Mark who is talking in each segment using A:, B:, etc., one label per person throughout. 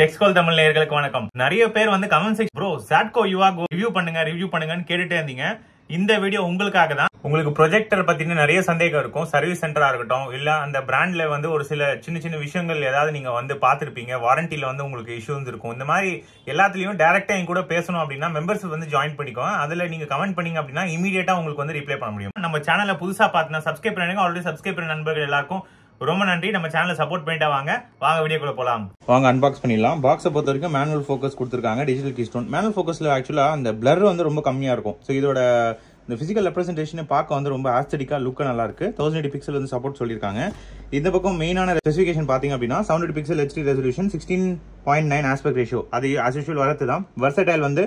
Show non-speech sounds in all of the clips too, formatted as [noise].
A: டெக்ஸ்கோல் தமிழ் நேயர்களுக்கு வணக்கம் நிறைய பேர் வந்து கமெண்ட் செக்ஷன் ப்ரோ சாட்கோ யூஆகோ ரிவ்யூ பண்ணுங்க ரிவ்யூ பண்ணுங்கன்னு கேட்டுட்டே இருந்தீங்க இந்த வீடியோ உங்களுக்காக தான் உங்களுக்கு ப்ரொஜெக்டர் பத்தின நிறைய சந்தேகம் இருக்கும் சர்வீஸ் சென்டரா இருக்கட்டும் இல்ல அந்த பிராண்ட்ல வந்து ஒரு சில சின்ன சின்ன விஷயங்கள் ஏதாவது நீங்க வந்து பாத்திருப்பீங்க வாரண்டியில வந்து உங்களுக்கு இஷ்யூஸ் இருக்கும் இந்த மாதிரி எல்லாத்துலயும் டேரக்டா என் கூட பேசணும் அப்படின்னா மெம்பர்ஸ் வந்து ஜாயின் பண்ணிக்கோ அதுல நீங்க கமெண்ட் பண்ணீங்க அப்படின்னா இமீடியட்டா உங்களுக்கு வந்து ரிப்ளை பண்ண முடியும் நம்ம சேனல புதுசா பாத்தினா சப்ஸ்கிரைப் பண்ணுங்க ஆல்ரெடி சப்ஸ்கிரைப் பண்ண நண்பர்கள் எல்லாருக்கும் ரொம்ப நன்றி நம்ம சேனலை சப்போர்ட் பண்ணிட்டா வாங்க வாங்க வீடியோக்குள்ள போகலாம் வாங்க அன்பாக்ஸ் பண்ணிடலாம் பாக்ஸை பொறுத்த வரைக்கும் மேனுவல் ஃபோக்கஸ் கொடுத்துருக்காங்க டிஜிட்டல் கீ ஸ்டோன் மேனுவல் ஃபோக்கஸில் ஆக்சுவலாக அந்த பிளர் வந்து ரொம்ப கம்மியாக இருக்கும் ஸோ இதோட இந்த ஃபிசிக்கல் ரெப்ரஸன்டேஷனை பார்க்க வந்து ரொம்ப ஆஸ்தடிக்காக லுக்கு நல்லா இருக்கு தௌசண்ட் எயிட் பிக்சல் வந்து சப்போர்ட் சொல்லியிருக்காங்க இந்த பக்கம் மெயினான ரெசிபிகேஷன் பார்த்தீங்க அப்படின்னா seven eight pixel HD resolution sixteen point nine aspect ratio அது ஆஸ் யூஷுவல் வரது தான் வர்சடைல் வந்து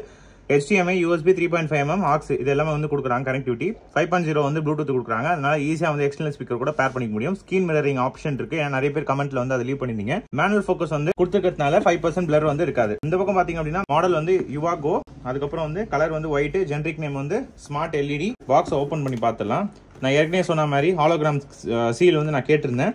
A: HDMI USB three point five M aux இது எல்லாமே வந்து கொடுக்குறாங்க கனெக்டிவிட்டி ஃபைவ் பாயிண்ட் ஜீரோ வந்து ப்ளூடூத் கொடுக்குறாங்க அதனால ஈஸியாக வந்து எக்ஸ்டர்னல் ஸ்பீக்கர் கூட பேர் பண்ணிக்க முடியும் ஸ்கீன் மிரரிங் ஆப்ஷன் இருக்கு ஏன்னா நிறைய பேர் கமெண்ட்ல வந்து அதை லீவ் பண்ணிருந்தீங்க மேனுவல் ஃபோக்கஸ் வந்து கொடுத்துக்கிறதுனால ஃபைவ் பர்சன்ட் பிளர் வந்து இருக்காது இந்த பக்கம் பாத்தீங்க அப்படின்னா மாடல் வந்து யுவா கோ அதுக்கப்புறம் வந்து கலர் வந்து ஒயிட் ஜென்ரிக் நேம் வந்து ஸ்மார்ட் எல்இடி பாக்ஸ் ஓப்பன் பண்ணி பார்த்துலாம் நான் ஏற்கனவே சொன்ன மாதிரி ஹாலோகிராம் சீல் வந்து நான் கேட்டிருந்தேன்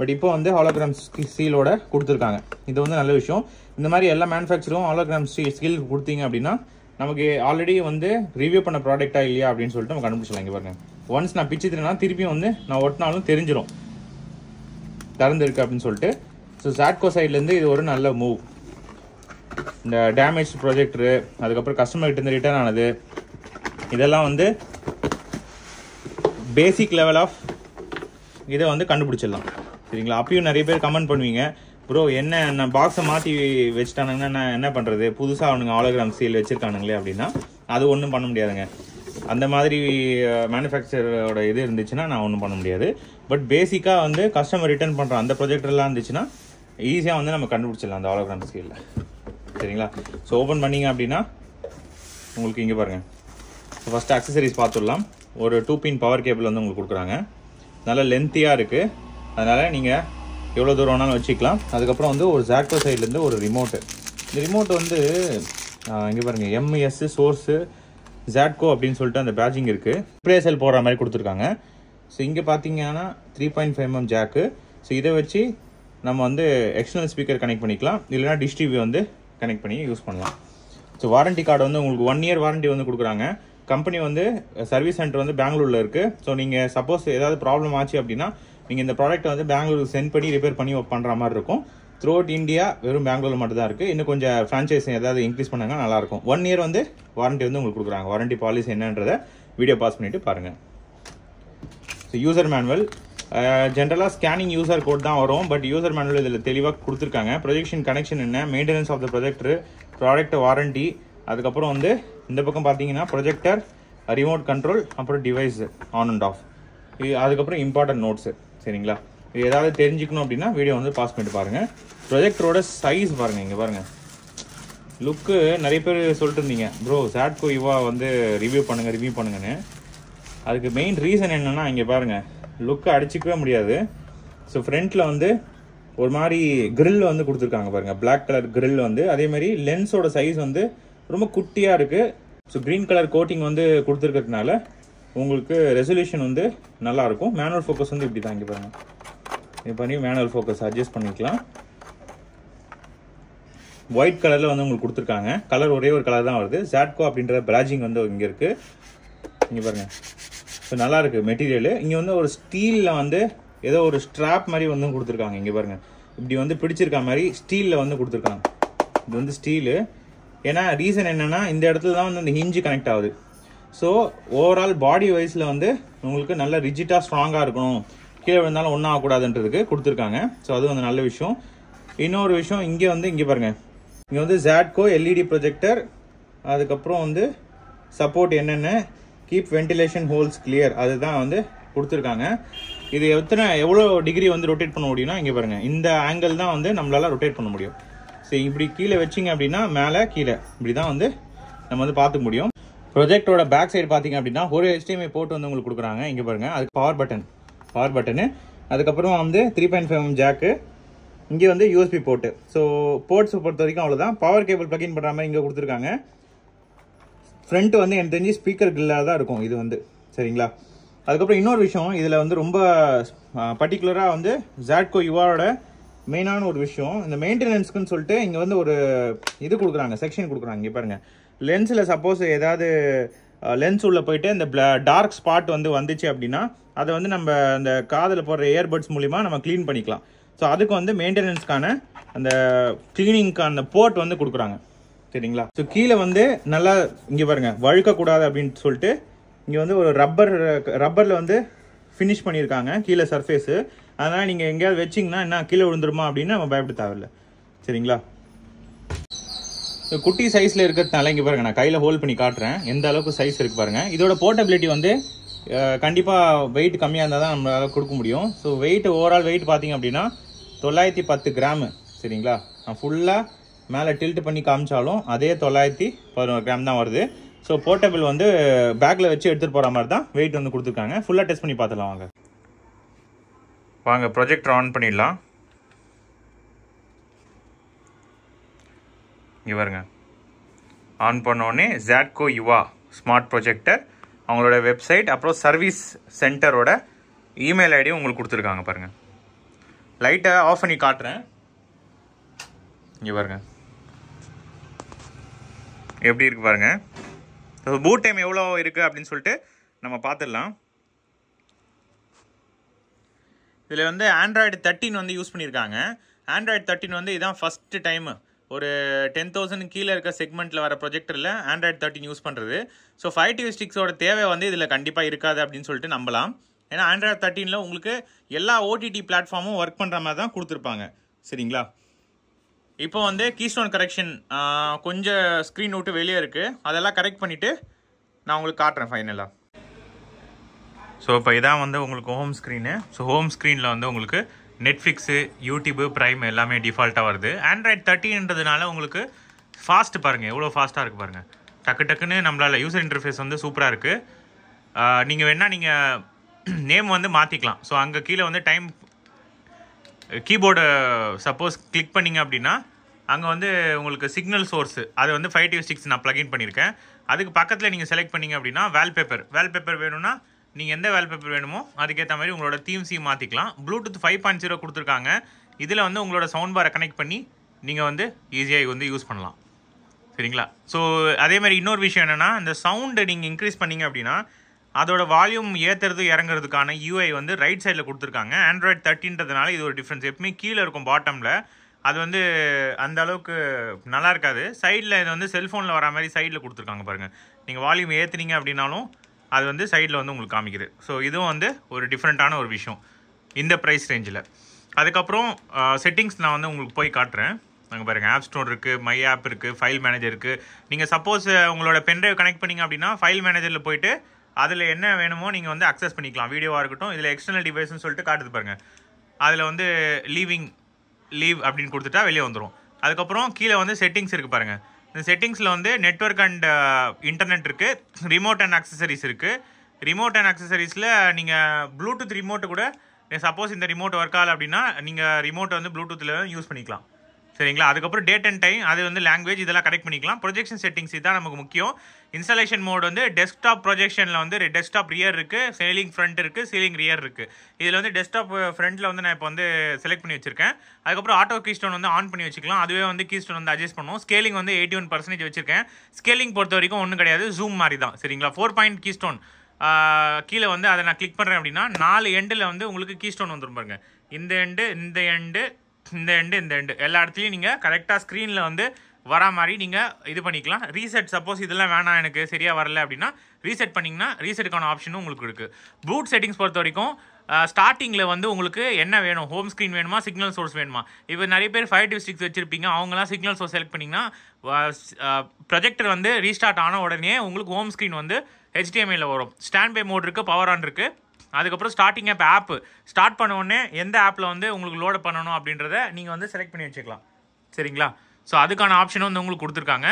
A: பட் இப்போ வந்து ஹாலோகிராம் சீலோட கொடுத்துருக்காங்க இது வந்து நல்ல விஷயம் இந்த மாதிரி எல்லா மேனுஃபேக்சரும் ஹாலோகிராம் ஸ்கில் கொடுத்தீங்க அப்படின்னா நமக்கு ஆல்ரெடி வந்து ரிவ்யூ பண்ண ப்ராடக்டா இல்லையா அப்படின்னு சொல்லிட்டு நம்ம கண்டுபிடிச்சலாம் இங்கே பாருங்க ஒன்ஸ் நான் பிச்சு திருனா திருப்பியும் வந்து நான் ஒட்டினாலும் தெரிஞ்சிடும் திறந்துருக்கு அப்படின்னு சொல்லிட்டு ஸோ சாட்கோ சைட்லேருந்து இது ஒரு நல்ல மூவ் இந்த டேமேஜ் ப்ரொஜெக்டரு அதுக்கப்புறம் கஸ்டமர்கிட்ட இருந்து ரிட்டர்ன் ஆனது இதெல்லாம் வந்து பேசிக் லெவல் ஆஃப் இதை வந்து கண்டுபிடிச்சிடலாம் சரிங்களா அப்பயும் நிறைய பேர் கமெண்ட் பண்ணுவீங்க ப்ரோ என்ன நான் பாக்ஸை மாற்றி வச்சுட்டானுங்கன்னா நான் என்ன பண்ணுறது புதுசாக அவனுங்க ஆலோகிராம் சீல் வச்சுருக்கானுங்களே அப்படின்னா அது ஒன்றும் பண்ண முடியாதுங்க அந்த மாதிரி மேனுஃபேக்சரோட இது இருந்துச்சுன்னா நான் ஒன்றும் பண்ண முடியாது பட் பேசிக்காக வந்து கஸ்டமர் ரிட்டர்ன் பண்ணுற அந்த ப்ரொஜெக்டர்லாம் இருந்துச்சுன்னா ஈஸியாக வந்து நம்ம கண்டுபிடிச்சிடலாம் அந்த ஆலோகிராம் சீலில் சரிங்களா ஸோ ஓப்பன் பண்ணிங்க அப்படின்னா உங்களுக்கு இங்கே பாருங்கள் ஃபஸ்ட்டு அக்சசரிஸ் பார்த்துடலாம் ஒரு டூ பின் பவர் கேபிள் வந்து உங்களுக்கு கொடுக்குறாங்க நல்லா லென்த்தியாக இருக்குது அதனால் நீங்கள் எவ்வளோ தூரம் வேணாலும் வச்சுக்கலாம் அதுக்கப்புறம் வந்து ஒரு ஜாக்டோ சைட்லேருந்து ஒரு ரிமோட்டு இந்த ரிமோட் வந்து இங்கே பாருங்கள் எம்எஸ்ஸு சோர்ஸு ஜாட்கோ அப்படின்னு சொல்லிட்டு அந்த பேஜிங் இருக்குது ஸ்ப்ரே செல் போடுற மாதிரி கொடுத்துருக்காங்க ஸோ இங்கே பார்த்தீங்கன்னா three point five M jack so இதை வச்சு நம்ம வந்து எக்ஸ்டர்னல் ஸ்பீக்கர் கனெக்ட் பண்ணிக்கலாம் இல்லைனா டிஷ் டிவி வந்து கனெக்ட் பண்ணி யூஸ் பண்ணலாம் ஸோ வாரண்டி கார்டு வந்து உங்களுக்கு ஒன் இயர் வாரண்டி வந்து கொடுக்குறாங்க கம்பெனி வந்து சர்வீஸ் சென்டர் வந்து பெங்களூரில் இருக்குது ஸோ நீங்கள் சப்போஸ் ஏதாவது ப்ராப்ளம் ஆச்சு அப்படின்னா நீங்கள் இந்த ப்ராடக்ட்டை வந்து பெங்களூருக்கு சென்ட் பண்ணி ரிப்பேர் பண்ணி பண்ணுற மாதிரி இருக்கும் த்ரூ அவுட் இந்தியா வெறும் பெங்களூர் மட்டும் தான் இருக்குது இன்னும் கொஞ்சம் ஃப்ரான்ச்சைஸ் ஏதாவது இன்க்ரீஸ் பண்ணாங்க நல்லாயிருக்கும் ஒன் இயர் வந்து வாரண்ட்டி வந்து உங்களுக்கு கொடுக்குறாங்க வாரண்ட்டி பாலிசி என்னன்றதை வீடியோ பாஸ் பண்ணிவிட்டு பாருங்கள் ஸோ யூசர் மேனுவல் ஜென்ரலாக ஸ்கேனிங் யூசர் கோட் தான் வரும் பட் யூசர் மேனுவல் இதில் தெளிவாக கொடுத்துருக்காங்க ப்ரொஜெக்ஷன் கனெக்ஷன் என்ன maintenance of the projector product warranty அதுக்கப்புறம் வந்து இந்த பக்கம் பார்த்தீங்கன்னா ப்ரொஜெக்டர் ரிமோட் கண்ட்ரோல் அப்புறம் டிவைஸ் ஆன் அண்ட் ஆஃப் அதுக்கப்புறம் இம்பார்ட்டன்ட் நோட்ஸு சரிங்களா இது ஏதாவது தெரிஞ்சுக்கணும் அப்படின்னா வீடியோ வந்து பாஸ் பண்ணிட்டு பாருங்கள் ப்ரொஜெக்டரோட சைஸ் பாருங்கள் இங்கே பாருங்கள் லுக்கு நிறைய பேர் சொல்லிட்டு இருந்தீங்க ப்ரோ சாட்கோ யுவா வந்து ரிவ்யூ பண்ணுங்கள் ரிவ்யூ பண்ணுங்கன்னு அதுக்கு மெயின் ரீசன் என்னென்னா இங்கே பாருங்கள் லுக்கை அடிச்சிக்கவே முடியாது ஸோ ஃப்ரண்ட்டில் வந்து ஒரு மாதிரி கிரில் வந்து கொடுத்துருக்காங்க பாருங்கள் பிளாக் கலர் கிரில் வந்து அதேமாதிரி லென்ஸோட சைஸ் வந்து ரொம்ப குட்டியாக இருக்குது ஸோ க்ரீன் கலர் கோட்டிங் வந்து கொடுத்துருக்கிறதுனால உங்களுக்கு ரெசல்யூஷன் வந்து நல்லாயிருக்கும் மேனுவல் ஃபோக்கஸ் வந்து இப்படி தான் இங்கே பாருங்கள் இது பண்ணி மேனுவல் ஃபோக்கஸ் அட்ஜஸ்ட் பண்ணிக்கலாம் ஒயிட் கலரில் வந்து உங்களுக்கு கொடுத்துருக்காங்க கலர் ஒரே ஒரு கலர் தான் வருது ஜாட்கோ அப்படின்ற பிராஜிங் வந்து இங்கே இருக்குது இங்கே பாருங்கள் ஸோ நல்லாயிருக்கு மெட்டீரியலு இங்கே வந்து ஒரு ஸ்டீலில் வந்து ஏதோ ஒரு ஸ்ட்ராப் மாதிரி வந்து கொடுத்துருக்காங்க இங்கே பாருங்கள் இப்படி வந்து பிடிச்சிருக்க மாதிரி ஸ்டீலில் வந்து கொடுத்துருக்காங்க இது வந்து ஸ்டீலு ஏன்னா ரீசன் என்னென்னா இந்த இடத்துல தான் வந்து இந்த ஹிஞ்சு கனெக்ட் ஆகுது ஸோ ஓவரால் பாடி வைஸில் வந்து உங்களுக்கு நல்ல ரிஜிட்டாக ஸ்ட்ராங்காக இருக்கணும் கீழே விழுந்தாலும் ஒன்றும் ஆகக்கூடாதுன்றதுக்கு கொடுத்துருக்காங்க ஸோ அது வந்து நல்ல விஷயம் இன்னொரு விஷயம் இங்கே வந்து இங்கே பாருங்கள் இங்கே வந்து ஜாட்கோ எல்இடி ப்ரொஜெக்டர் அதுக்கப்புறம் வந்து சப்போர்ட் என்னென்ன கீப் வென்டிலேஷன் ஹோல்ஸ் கிளியர் அதுதான் வந்து கொடுத்துருக்காங்க இது எத்தனை எவ்வளோ டிகிரி வந்து ரொட்டேட் பண்ண முடியும்னா இங்கே பாருங்கள் இந்த ஆங்கிள் தான் வந்து நம்மளால் ரொட்டேட் பண்ண முடியும் ஸோ இப்படி கீழே வச்சிங்க அப்படின்னா மேலே கீழே இப்படி தான் வந்து நம்ம வந்து பார்த்துக்க முடியும் ப்ரொஜெக்டோட பேக் சைடு பார்த்தீங்க அப்படின்னா ஒரு ஹெச்டிஎம்ஐ போட்டு வந்து உங்களுக்கு கொடுக்குறாங்க இங்கே பாருங்கள் அதுக்கு பவர் பட்டன் பவர் பட்டனு அதுக்கப்புறம் வந்து த்ரீ பாயிண்ட் ஃபைவ் ஜாக்கு இங்கே வந்து யூஎஸ்பி போர்ட்டு ஸோ போர்ட்ஸ் பொறுத்த வரைக்கும் அவ்வளோதான் பவர் கேபிள் ப்ளக்இன் பண்ணுற மாதிரி இங்கே கொடுத்துருக்காங்க ஃப்ரண்ட் வந்து எனக்கு தெரிஞ்சு ஸ்பீக்கர் கில்லாக தான் இருக்கும் இது வந்து சரிங்களா அதுக்கப்புறம் இன்னொரு விஷயம் இதில் வந்து ரொம்ப பர்டிகுலராக வந்து ஜாட்கோ யுவாவோட மெயினான ஒரு விஷயம் இந்த மெயின்டெனன்ஸ்க்குன்னு சொல்லிட்டு இங்கே வந்து ஒரு இது கொடுக்குறாங்க செக்ஷன் கொடுக்குறாங்க இங்கே பாருங்கள் லென்ஸில் சப்போஸ் ஏதாவது லென்ஸ் உள்ளே போயிட்டு இந்த டார்க் ஸ்பாட் வந்து வந்துச்சு அப்படின்னா அதை வந்து நம்ம அந்த காதில் போடுற இயர்பட்ஸ் மூலிமா நம்ம க்ளீன் பண்ணிக்கலாம் ஸோ அதுக்கு வந்து மெயின்டெனன்ஸ்க்கான அந்த க்ளீனிங்க்கான போர்ட் வந்து கொடுக்குறாங்க சரிங்களா ஸோ கீழே வந்து நல்லா இங்கே பாருங்கள் வழுக்கக்கூடாது அப்படின்னு சொல்லிட்டு இங்கே வந்து ஒரு ரப்பர் ரப்பரில் வந்து ஃபினிஷ் பண்ணியிருக்காங்க கீழே சர்ஃபேஸு அதனால் நீங்கள் எங்கேயாவது வச்சிங்கன்னா என்ன கீழே விழுந்துருமா அப்படின்னு நம்ம பயப்பட சரிங்களா ஸோ குட்டி சைஸில் இருக்கிறதுனால இங்கே பாருங்கள் நான் கையில் ஹோல்ட் பண்ணி காட்டுறேன் எந்த அளவுக்கு சைஸ் இருக்குது பாருங்கள் இதோட போர்ட்டபிலிட்டி வந்து கண்டிப்பாக வெயிட் கம்மியாக இருந்தால் தான் நம்மளால் கொடுக்க முடியும் ஸோ வெயிட் ஓவரால் வெயிட் பார்த்தீங்க அப்படின்னா தொள்ளாயிரத்தி பத்து கிராமு சரிங்களா நான் ஃபுல்லாக மேலே டில்ட் பண்ணி காமிச்சாலும் அதே தொள்ளாயிரத்தி பதினோரு கிராம் தான் வருது ஸோ போர்ட்டபிள் வந்து பேக்கில் வச்சு எடுத்துகிட்டு போகிற மாதிரி தான் வெயிட் வந்து கொடுத்துருக்காங்க ஃபுல்லாக டெஸ்ட் பண்ணி பார்த்துலாம் வாங்க வாங்க ப்ரொஜெக்டர் ஆன் பண்ணிடலாம் இங்கே பாருங்க ஆன் பண்ணோடனே ஜாட்கோ யுவா ஸ்மார்ட் ப்ரொஜெக்டர் அவங்களோட வெப்சைட் அப்புறம் சர்வீஸ் சென்டரோட இமெயில் ஐடியும் உங்களுக்கு கொடுத்துருக்காங்க பாருங்கள் லைட்டை ஆஃப் பண்ணி காட்டுறேன் இங்கே பாருங்கள் எப்படி இருக்குது பாருங்கள் பூட் டைம் எவ்வளோ இருக்குது அப்படின்னு சொல்லிட்டு நம்ம பார்த்துடலாம் இதில் வந்து ஆண்ட்ராய்டு தேர்ட்டின் வந்து யூஸ் பண்ணியிருக்காங்க ஆண்ட்ராய்டு தேர்ட்டின் வந்து இதுதான் ஃபஸ்ட்டு டைமு ஒரு டென் தௌசண்ட் கீழே இருக்க செக்மெண்ட்டில் வர ப்ரொஜெக்டரில் ஆண்ட்ராய்ட் தேர்ட்டின் யூஸ் பண்ணுறது ஸோ ஃபைவ் டிவி ஸ்டிக்ஸோட தேவை வந்து இதில் கண்டிப்பாக இருக்காது அப்படின்னு சொல்லிட்டு நம்பலாம் ஏன்னா ஆண்ட்ராய்ட் தேர்ட்டினில் உங்களுக்கு எல்லா ஓடிடி பிளாட்ஃபார்மும் ஒர்க் பண்ணுற மாதிரி தான் கொடுத்துருப்பாங்க சரிங்களா இப்போ வந்து கீஸ்டோன் கரெக்ஷன் கொஞ்சம் ஸ்க்ரீன் விட்டு வெளியே இருக்குது அதெல்லாம் கரெக்ட் பண்ணிவிட்டு நான் உங்களுக்கு காட்டுறேன் ஃபைனலாக ஸோ இப்போ இதான் வந்து உங்களுக்கு ஹோம் ஸ்க்ரீனு ஸோ ஹோம் ஸ்க்ரீனில் வந்து உங்களுக்கு நெட்ஃப்ளிக்ஸு யூடியூப் ப்ரைம் எல்லாமே டிஃபால்ட்டாக வருது ஆண்ட்ராய்ட் தேர்ட்டின்றதுனால உங்களுக்கு ஃபாஸ்ட் பாருங்கள் எவ்வளோ ஃபாஸ்ட்டாக இருக்குது பாருங்கள் டக்கு டக்குன்னு நம்மளால் யூசர் இன்டர்ஃபேஸ் வந்து சூப்பராக இருக்குது நீங்கள் வேணால் நீங்கள் நேம் [clears throat] வந்து மாற்றிக்கலாம் ஸோ அங்கே கீழே வந்து டைம் கீபோர்டை சப்போஸ் கிளிக் பண்ணிங்க அப்படின்னா அங்கே வந்து உங்களுக்கு சிக்னல் சோர்ஸு அது வந்து ஃபைவ் டூ சிக்ஸ் நான் ப்ளகின் பண்ணியிருக்கேன் அதுக்கு பக்கத்தில் நீங்கள் செலக்ட் பண்ணிங்க அப்படின்னா வேல்பேப்பர் வேல்பேப்பர் வேணும்னா நீங்கள் எந்த வேல்பேப்பர் வேணுமோ அதுக்கேற்ற மாதிரி உங்களோட தீம்ஸையும் மாற்றிக்கலாம் ப்ளூடூத் ஃபைவ் பாயிண்ட் ஜீரோ கொடுத்துருக்காங்க இதில் வந்து உங்களோட சவுண்ட் பாரை கனெக்ட் பண்ணி நீங்கள் வந்து ஈஸியாக வந்து யூஸ் பண்ணலாம் சரிங்களா ஸோ அதே மாதிரி இன்னொரு விஷயம் என்னென்னா இந்த சவுண்டை நீங்கள் இன்க்ரீஸ் பண்ணிங்க அப்படின்னா அதோட வால்யூம் ஏற்றுறது இறங்குறதுக்கான யூஐ வந்து ரைட் சைடில் கொடுத்துருக்காங்க ஆண்ட்ராய்ட் தேர்ட்டின்றதுனால இது ஒரு டிஃப்ரென்ஸ் எப்பவுமே கீழே இருக்கும் பாட்டமில் அது வந்து அந்த அளவுக்கு நல்லா இருக்காது சைடில் இது வந்து செல்ஃபோனில் வரா மாதிரி சைடில் கொடுத்துருக்காங்க பாருங்கள் நீங்கள் வால்யூம் ஏற்றுனீங்க அப்படின்னாலும் அது வந்து சைடில் வந்து உங்களுக்கு காமிக்குது ஸோ இதுவும் வந்து ஒரு டிஃப்ரெண்ட்டான ஒரு விஷயம் இந்த ப்ரைஸ் ரேஞ்சில் அதுக்கப்புறம் செட்டிங்ஸ் நான் வந்து உங்களுக்கு போய் காட்டுறேன் அங்கே பாருங்கள் ஆப் ஸ்டோர் இருக்குது மை ஆப் இருக்குது ஃபைல் மேனேஜர் இருக்குது நீங்கள் சப்போஸ் உங்களோட பென்ட்ரைவ் கனெக்ட் பண்ணிங்க அப்படின்னா ஃபைல் மேனேஜரில் போயிட்டு அதில் என்ன வேணுமோ நீங்கள் வந்து அக்சஸ் பண்ணிக்கலாம் வீடியோவாக இருக்கட்டும் இதில் எக்ஸ்டர்னல் டிவைஸ்னு சொல்லிட்டு காட்டுது பாருங்கள் அதில் வந்து லீவிங் லீவ் அப்படின்னு கொடுத்துட்டா வெளியே வந்துடும் அதுக்கப்புறம் கீழே வந்து செட்டிங்ஸ் இருக்குது பாருங்கள் இந்த செட்டிங்ஸில் வந்து நெட்ஒர்க் அண்ட் இன்டர்நெட் இருக்குது ரிமோட் அண்ட் அக்சசரிஸ் இருக்குது ரிமோட் அண்ட் அக்சசரிஸில் நீங்கள் ப்ளூடூத் ரிமோட்டு கூட சப்போஸ் இந்த ரிமோட் ஒர்க் ஆகலை அப்படின்னா நீங்கள் ரிமோட்டை வந்து ப்ளூடூத்தில் யூஸ் பண்ணிக்கலாம் சரிங்களா அதுக்கப்புறம் டேட் அண்ட் டைம் அது வந்து லாங்குவேஜ் இதெல்லாம் கரெக்ட் பண்ணிக்கலாம் ப்ரொஜெக்ஷன் செட்டிங்ஸ் இதுதான் நமக்கு முக்கியம் இன்ஸ்டாலேஷன் மோட் வந்து டெஸ்க்டாப் ப்ரொஜெக்ஷனில் வந்து டெஸ்க்டாப் ரியர் இருக்குது சீலிங் ஃப்ரண்ட் இருக்குது சீலிங் ரியர் இருக்குது இதில் வந்து டெஸ்க்டாப் ஃப்ரண்ட்டில் வந்து நான் இப்போ வந்து செலக்ட் பண்ணி வச்சிருக்கேன் அதுக்கப்புறம் ஆட்டோ கீ ஸ்டோன் வந்து ஆன் பண்ணி வச்சுக்கலாம் அதுவே வந்து கீ ஸ்டோன் வந்து அட்ஜஸ்ட் பண்ணுவோம் ஸ்கேலிங் வந்து எயிட்டி ஒன் பர்சன்டேஜ் வச்சிருக்கேன் ஸ்கேலிங் பொறுத்த வரைக்கும் ஒன்றும் கிடையாது ஜூம் மாதிரி தான் சரிங்களா ஃபோர் பாயிண்ட் கீ ஸ்டோன் கீழே வந்து அதை நான் கிளிக் பண்ணுறேன் அப்படின்னா நாலு எண்டில் வந்து உங்களுக்கு கீ ஸ்டோன் வந்துடும் பாருங்க இந்த எண்டு இந்த எண்டு இந்த எண்டு இந்த எண்டு எல்லா இடத்துலையும் நீங்கள் கரெக்டாக ஸ்க்ரீனில் வந்து வர மாதிரி நீங்கள் இது பண்ணிக்கலாம் ரீசெட் சப்போஸ் இதெல்லாம் வேணாம் எனக்கு சரியாக வரல அப்படின்னா ரீசெட் பண்ணிங்கன்னா ரீசெட்டுக்கான ஆப்ஷனும் உங்களுக்கு இருக்குது பூட் செட்டிங்ஸ் பொறுத்த வரைக்கும் ஸ்டார்டிங்கில் வந்து உங்களுக்கு என்ன வேணும் ஹோம் ஸ்க்ரீன் வேணுமா சிக்னல் சோர்ஸ் வேணுமா இப்போ நிறைய பேர் ஃபைவ் டிவ் ஸ்டிக்ஸ் வச்சுருப்பீங்க அவங்களாம் சிக்னல் சோர்ஸ் செலக்ட் பண்ணிங்கன்னா ப்ரொஜெக்டர் வந்து ரீஸ்டார்ட் ஆன உடனே உங்களுக்கு ஹோம் ஸ்க்ரீன் வந்து ஹெச்டிஎம்ஐயில் வரும் ஸ்டாண்ட் பை மோட் இருக்குது பவர் ஆன் இருக்குது அதுக்கப்புறம் ஸ்டார்டிங் ஆப் ஆப்பு ஸ்டார்ட் பண்ணோடனே எந்த ஆப்பில் வந்து உங்களுக்கு லோடு பண்ணணும் அப்படின்றத நீங்கள் வந்து செலக்ட் பண்ணி வச்சுக்கலாம் சரிங்களா ஸோ அதுக்கான ஆப்ஷனும் வந்து உங்களுக்கு கொடுத்துருக்காங்க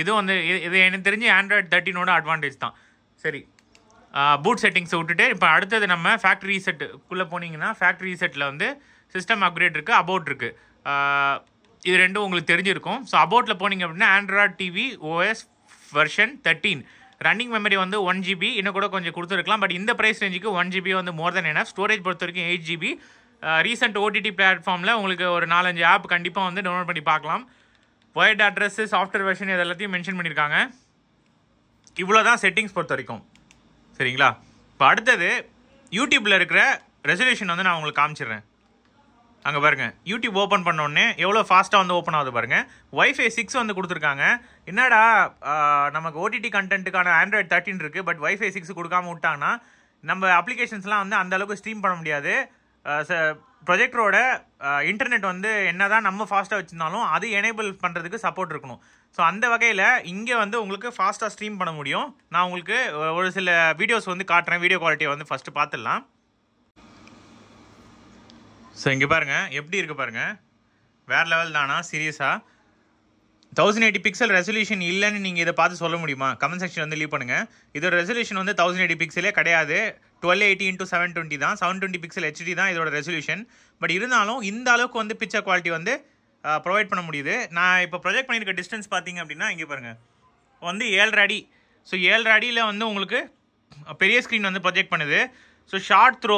A: இது வந்து இது எனக்கு தெரிஞ்சு ஆண்ட்ராய்ட் தேர்ட்டினோட அட்வான்டேஜ் தான் சரி பூட் செட்டிங்ஸை விட்டுட்டு இப்போ அடுத்தது நம்ம ஃபேக்ட்ரி ரீசெட்டுக்குள்ளே போனீங்கன்னா ஃபேக்ட்ரி ரீசெட்டில் வந்து சிஸ்டம் அப்கிரேட் இருக்குது அபவுட் இருக்குது இது ரெண்டும் உங்களுக்கு தெரிஞ்சிருக்கும் ஸோ அபவுட்டில் போனீங்க அப்படின்னா Android TV OS version thirteen running memory வந்து ஒன் ஜிபி இன்னும் கூட கொஞ்சம் கொடுத்துருக்கலாம் பட் இந்த ப்ரைஸ் ரேஞ்சுக்கு ஒன் ஜிபி வந்து மோர் தென் என்ன ஸ்டோரேஜ் பொறுத்த வரைக்கும் எயிட் ஜிபி ரீசெண்ட் ஓடிடி பிளாட்ஃபார்மில் உங்களுக்கு ஒரு நாலஞ்சு ஆப் கண்டிப்பாக வந்து டவுன்லோட் பண்ணி பார்க்கலாம் ஒயர்ட் அட்ரஸ் சாஃப்ட்வேர் வெர்ஷன் இது எல்லாத்தையும் மென்ஷன் பண்ணியிருக்காங்க இவ்வளோ தான் செட்டிங்ஸ் பொறுத்த வரைக்கும் சரிங்களா இப்போ அடுத்தது யூடியூப்பில் இருக்கிற ரெசல்யூஷன் வந்து நான் உங்களுக்கு காமிச்சிடுறேன் அங்கே பாருங்கள் யூடியூப் ஓப்பன் பண்ணோடனே எவ்வளோ ஃபாஸ்ட்டாக வந்து ஓப்பன் ஆகுது பாருங்கள் ஒய்ஃபை சிக்ஸ் வந்து கொடுத்துருக்காங்க என்னடா நமக்கு ஓடிடி கண்டென்ட்டுக்கான ஆண்ட்ராய்டு தேர்ட்டின் இருக்குது பட் ஒய்ஃபை சிக்ஸ் கொடுக்காம விட்டாங்கன்னா நம்ம அப்ளிகேஷன்ஸ்லாம் வந்து அந்த அளவுக்கு ஸ்ட்ரீம் பண்ண முடியாது ச ப்ரொஜெக்டரோட இன்டர்நெட் வந்து என்ன தான் நம்ம ஃபாஸ்ட்டாக வச்சுருந்தாலும் அது எனேபிள் பண்ணுறதுக்கு சப்போர்ட் இருக்கணும் ஸோ அந்த வகையில் இங்கே வந்து உங்களுக்கு ஃபாஸ்ட்டாக ஸ்ட்ரீம் பண்ண முடியும் நான் உங்களுக்கு ஒரு சில வீடியோஸ் வந்து காட்டுறேன் வீடியோ குவாலிட்டியை வந்து ஃபஸ்ட்டு பார்த்துடலாம் ஸோ இங்கே பாருங்கள் எப்படி இருக்குது பாருங்கள் வேறு லெவல் தானா சீரியஸாக தௌசண்ட் எயிட்டி பிக்சல் ரெசல்யூஷன் இல்லைன்னு நீங்கள் இதை பார்த்து சொல்ல முடியுமா கமெண்ட் செக்ஷன் வந்து லீவ் பண்ணுங்கள் இதோட ரெசல்யூஷன் வந்து தௌசண்ட் எயிட்டி பிக்சலே கிடையாது twelve eighty into seven twenty தான் செவன் டுவெண்ட்டி பிக்சல் ஹெச்டி தான் இதோட ரெசல்யூஷன் பட் இருந்தாலும் இந்த அளவுக்கு வந்து பிக்சர் குவாலிட்டி வந்து ப்ரொவைட் பண்ண முடியுது நான் இப்போ ப்ரொஜெக்ட் பண்ணியிருக்க டிஸ்டன்ஸ் பார்த்தீங்க அப்படின்னா இங்கே பாருங்கள் வந்து ஏழரை அடி ஸோ ஏழரை அடியில் வந்து உங்களுக்கு பெரிய ஸ்க்ரீன் வந்து ப்ரொஜெக்ட் பண்ணுது ஸோ ஷார்ட் த்ரோ